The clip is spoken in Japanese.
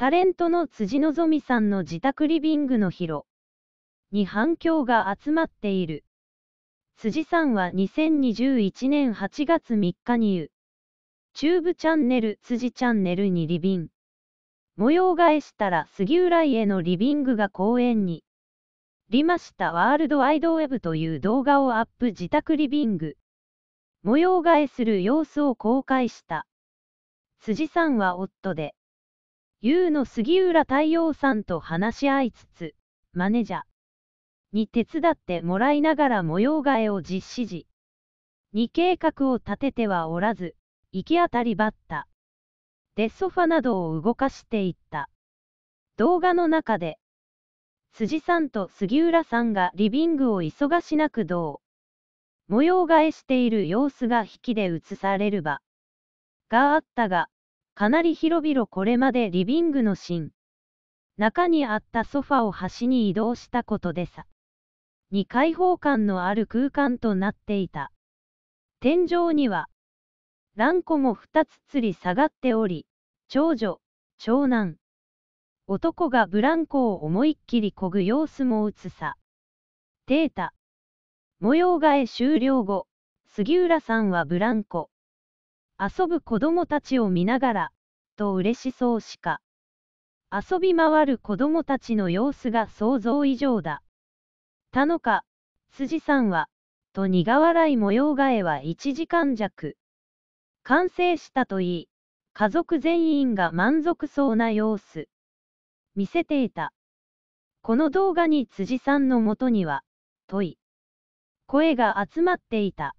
タレントの辻希美さんの自宅リビングの広に反響が集まっている。辻さんは2021年8月3日に言う。チューブチャンネル辻チャンネルにリビン模様替えしたら杉浦へのリビングが公園にりましたワールドワイドウェブという動画をアップ自宅リビング模様替えする様子を公開した辻さんは夫でうの杉浦太陽さんと話し合いつつ、マネージャーに手伝ってもらいながら模様替えを実施時、に計画を立ててはおらず、行き当たりばった。でソファなどを動かしていった。動画の中で、辻さんと杉浦さんがリビングを忙しなくどう模様替えしている様子が引きで映される場があったが、かなり広々これまでリビングの芯中にあったソファを端に移動したことでさ。に開放感のある空間となっていた。天井には、ランコも2つ吊り下がっており、長女、長男、男がブランコを思いっきりこぐ様子も映さ。データ。模様替え終了後、杉浦さんはブランコ、遊ぶ子供たちを見ながら、と嬉しそうしか。遊び回る子供たちの様子が想像以上だ。たのか、辻さんは、と苦笑い模様替えは1時間弱。完成したといい、家族全員が満足そうな様子。見せていた。この動画に辻さんのもとには、問い。声が集まっていた。